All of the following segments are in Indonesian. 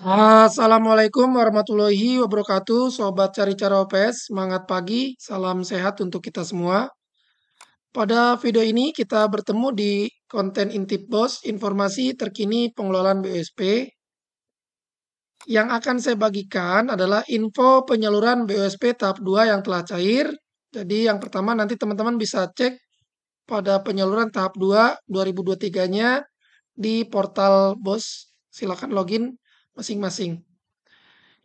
Assalamualaikum warahmatullahi wabarakatuh, Sobat Cari Cara OPS, semangat pagi, salam sehat untuk kita semua. Pada video ini kita bertemu di konten Intip Bos, informasi terkini pengelolaan BUSP. Yang akan saya bagikan adalah info penyaluran BUSP tahap 2 yang telah cair. Jadi yang pertama nanti teman-teman bisa cek pada penyaluran tahap 2 2023-nya di portal BOS. Silahkan login masing-masing.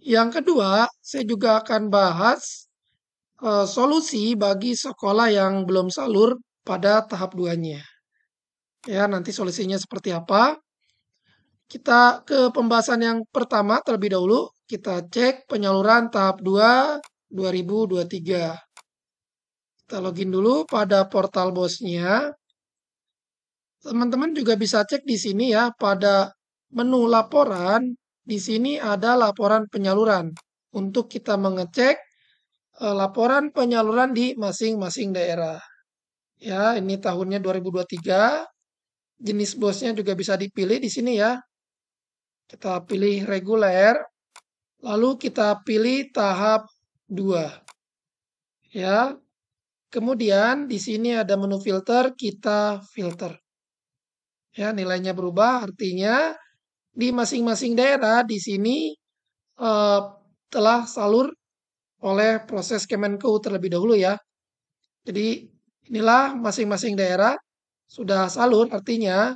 Yang kedua, saya juga akan bahas uh, solusi bagi sekolah yang belum salur pada tahap duanya. Ya, nanti solusinya seperti apa? Kita ke pembahasan yang pertama terlebih dahulu. Kita cek penyaluran tahap 2 2023. Kita login dulu pada portal bosnya. Teman-teman juga bisa cek di sini ya pada menu laporan di sini ada laporan penyaluran untuk kita mengecek eh, laporan penyaluran di masing-masing daerah. Ya, ini tahunnya 2023. Jenis bosnya juga bisa dipilih di sini ya. Kita pilih reguler, lalu kita pilih tahap 2. Ya. Kemudian di sini ada menu filter, kita filter. Ya, nilainya berubah artinya di masing-masing daerah di sini uh, telah salur oleh proses Kemenko terlebih dahulu ya. Jadi inilah masing-masing daerah sudah salur artinya.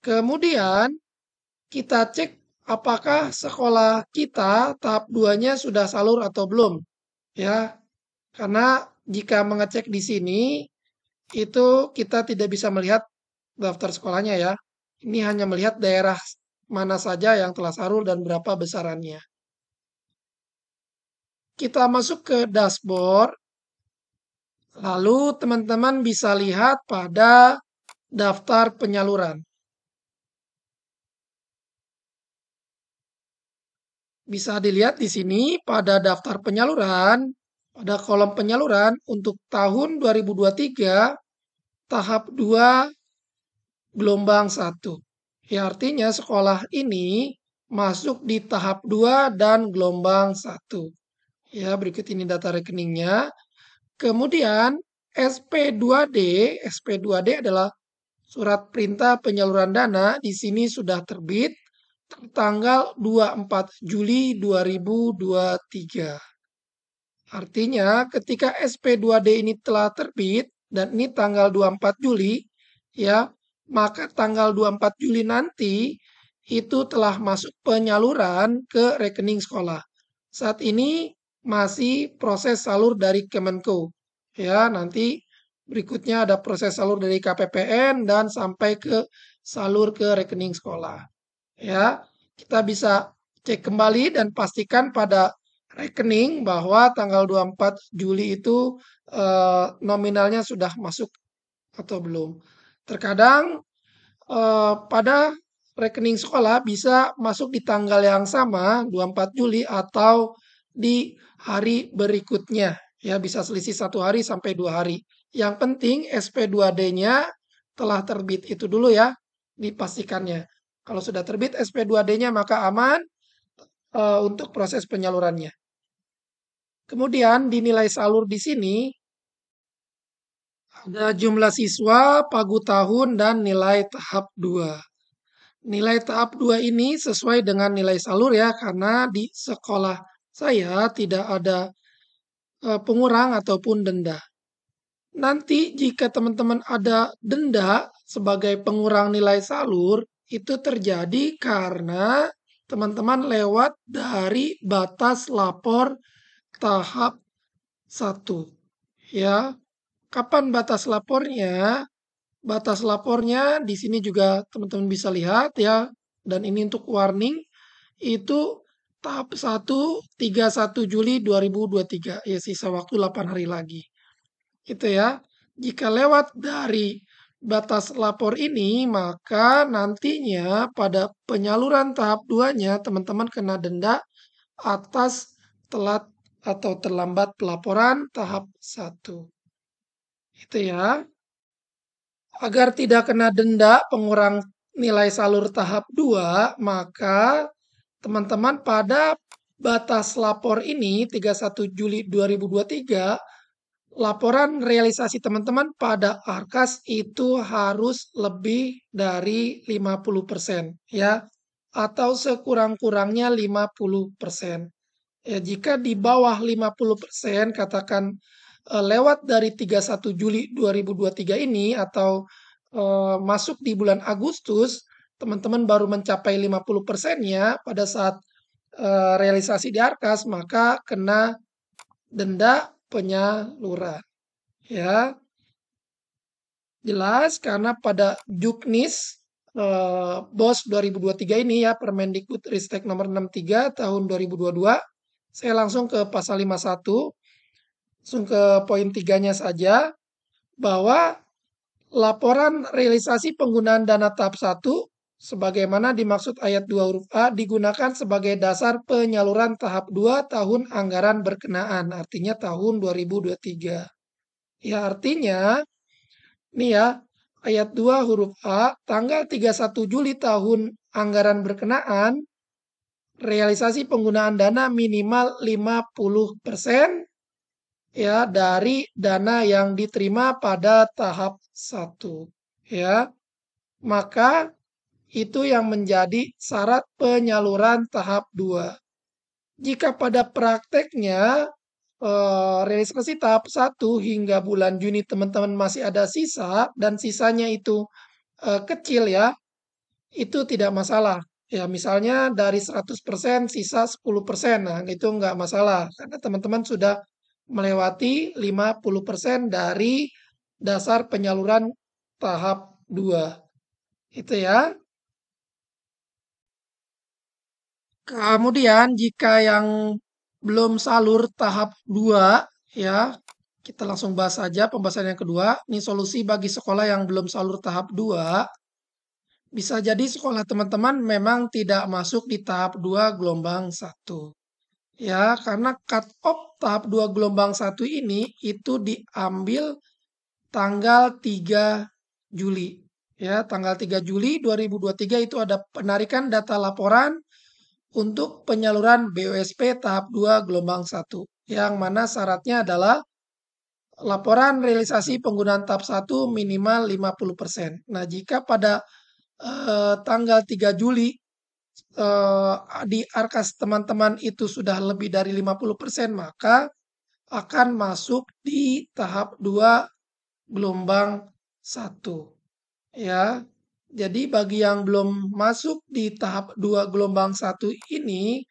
Kemudian kita cek apakah sekolah kita tahap 2-nya sudah salur atau belum. Ya. Karena jika mengecek di sini itu kita tidak bisa melihat daftar sekolahnya ya. Ini hanya melihat daerah mana saja yang telah sarul dan berapa besarannya. Kita masuk ke dashboard. Lalu teman-teman bisa lihat pada daftar penyaluran. Bisa dilihat di sini pada daftar penyaluran, pada kolom penyaluran untuk tahun 2023, tahap 2 gelombang 1. Ya artinya sekolah ini masuk di tahap 2 dan gelombang 1. Ya, berikut ini data rekeningnya. Kemudian SP2D, SP2D adalah surat perintah penyaluran dana di sini sudah terbit tertanggal 24 Juli 2023. Artinya ketika SP2D ini telah terbit dan ini tanggal 24 Juli ya maka tanggal 24 Juli nanti itu telah masuk penyaluran ke rekening sekolah. Saat ini masih proses salur dari Kemenko. Ya, nanti berikutnya ada proses salur dari KPPN dan sampai ke salur ke rekening sekolah. Ya, kita bisa cek kembali dan pastikan pada rekening bahwa tanggal 24 Juli itu eh, nominalnya sudah masuk atau belum. Terkadang uh, pada rekening sekolah bisa masuk di tanggal yang sama 24 Juli atau di hari berikutnya ya bisa selisih satu hari sampai dua hari yang penting SP2D-nya telah terbit itu dulu ya dipastikannya kalau sudah terbit SP2D-nya maka aman uh, untuk proses penyalurannya kemudian dinilai salur di sini ada jumlah siswa, pagu tahun, dan nilai tahap 2. Nilai tahap 2 ini sesuai dengan nilai salur ya, karena di sekolah saya tidak ada e, pengurang ataupun denda. Nanti jika teman-teman ada denda sebagai pengurang nilai salur, itu terjadi karena teman-teman lewat dari batas lapor tahap 1. Ya, Kapan batas lapornya? Batas lapornya di sini juga teman-teman bisa lihat ya. Dan ini untuk warning itu tahap 1 31 Juli 2023 ya sisa waktu 8 hari lagi. Itu ya. Jika lewat dari batas lapor ini, maka nantinya pada penyaluran tahap 2-nya, teman-teman kena denda atas telat atau terlambat pelaporan tahap 1. Itu ya. Agar tidak kena denda pengurang nilai salur tahap 2, maka teman-teman pada batas lapor ini 31 Juli 2023 laporan realisasi teman-teman pada Arkas itu harus lebih dari 50% ya atau sekurang-kurangnya 50%. Ya jika di bawah 50% katakan Eh, lewat dari 31 Juli 2023 ini atau eh, masuk di bulan Agustus, teman-teman baru mencapai 50 persennya pada saat eh, realisasi di Arkas, maka kena denda penyaluran. Ya, jelas karena pada Juknis BOS 2023 ini ya Permendikbud Ristek nomor 63 tahun 2022 saya langsung ke pasal 51 langsung ke poin tiganya saja bahwa laporan realisasi penggunaan dana tahap 1 sebagaimana dimaksud ayat 2 huruf A digunakan sebagai dasar penyaluran tahap 2 tahun anggaran berkenaan artinya tahun 2023. Ya artinya nih ya ayat 2 huruf A tanggal 31 Juli tahun anggaran berkenaan realisasi penggunaan dana minimal 50% ya dari dana yang diterima pada tahap satu ya maka itu yang menjadi syarat penyaluran tahap 2. Jika pada prakteknya eh, realisasi tahap 1 hingga bulan Juni teman-teman masih ada sisa dan sisanya itu eh, kecil ya, itu tidak masalah. Ya, misalnya dari 100% sisa 10%, nah itu nggak masalah karena teman-teman sudah melewati 50% dari dasar penyaluran tahap 2. Itu ya. Kemudian jika yang belum salur tahap 2 ya, kita langsung bahas saja pembahasan yang kedua. Ini solusi bagi sekolah yang belum salur tahap 2. Bisa jadi sekolah teman-teman memang tidak masuk di tahap 2 gelombang 1 ya karena cut off tahap 2 gelombang 1 ini itu diambil tanggal 3 Juli ya tanggal 3 Juli 2023 itu ada penarikan data laporan untuk penyaluran BOSP tahap 2 gelombang 1 yang mana syaratnya adalah laporan realisasi penggunaan tahap 1 minimal 50%. Nah, jika pada eh, tanggal 3 Juli uh, di arkas teman-teman itu sudah lebih dari 50%, maka akan masuk di tahap 2 gelombang 1. Ya. Jadi bagi yang belum masuk di tahap 2 gelombang 1 ini,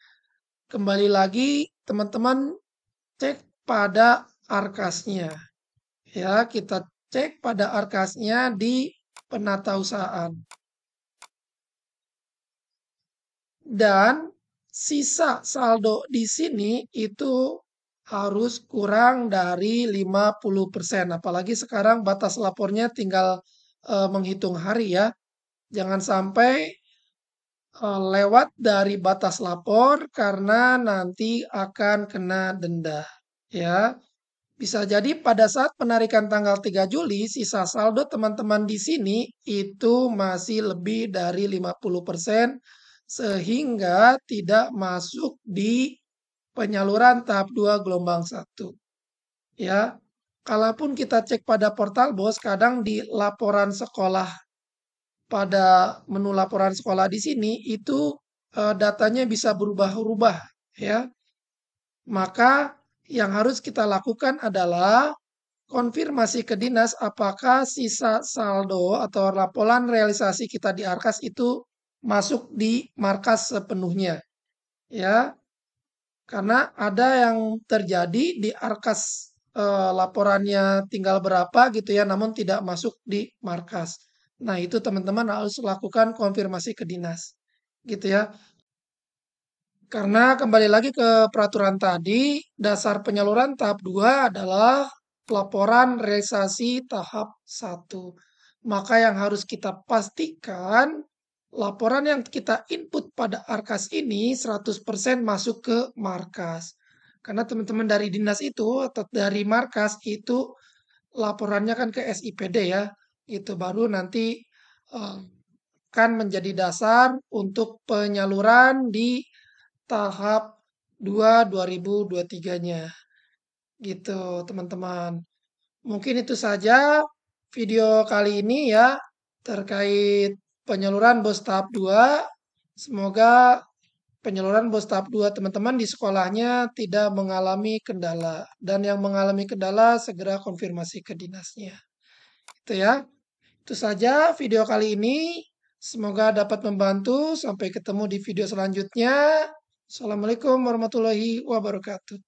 kembali lagi teman-teman cek pada arkasnya. Ya, kita cek pada arkasnya di penata usahaan dan sisa saldo di sini itu harus kurang dari 50%. Apalagi sekarang batas lapornya tinggal e, menghitung hari ya. Jangan sampai e, lewat dari batas lapor karena nanti akan kena denda ya. Bisa jadi pada saat penarikan tanggal 3 Juli, sisa saldo teman-teman di sini itu masih lebih dari 50 sehingga tidak masuk di penyaluran tahap 2 gelombang 1. Ya, kalaupun kita cek pada portal BOS kadang di laporan sekolah pada menu laporan sekolah di sini itu uh, datanya bisa berubah-ubah ya. Maka yang harus kita lakukan adalah konfirmasi ke dinas apakah sisa saldo atau laporan realisasi kita di Arkas itu masuk di markas sepenuhnya. Ya. Karena ada yang terjadi di arkas e, laporannya tinggal berapa gitu ya, namun tidak masuk di markas. Nah, itu teman-teman harus lakukan konfirmasi ke dinas. Gitu ya. Karena kembali lagi ke peraturan tadi, dasar penyaluran tahap 2 adalah pelaporan realisasi tahap 1. Maka yang harus kita pastikan laporan yang kita input pada Arkas ini 100% masuk ke Markas. Karena teman-teman dari dinas itu atau dari Markas itu laporannya kan ke SIPD ya. Itu baru nanti eh, kan menjadi dasar untuk penyaluran di tahap 2 2023-nya. Gitu, teman-teman. Mungkin itu saja video kali ini ya terkait penyaluran BOS tahap 2. Semoga penyaluran BOS tahap 2 teman-teman di sekolahnya tidak mengalami kendala. Dan yang mengalami kendala segera konfirmasi ke dinasnya. Itu ya. Itu saja video kali ini. Semoga dapat membantu. Sampai ketemu di video selanjutnya. Assalamualaikum warahmatullahi wabarakatuh.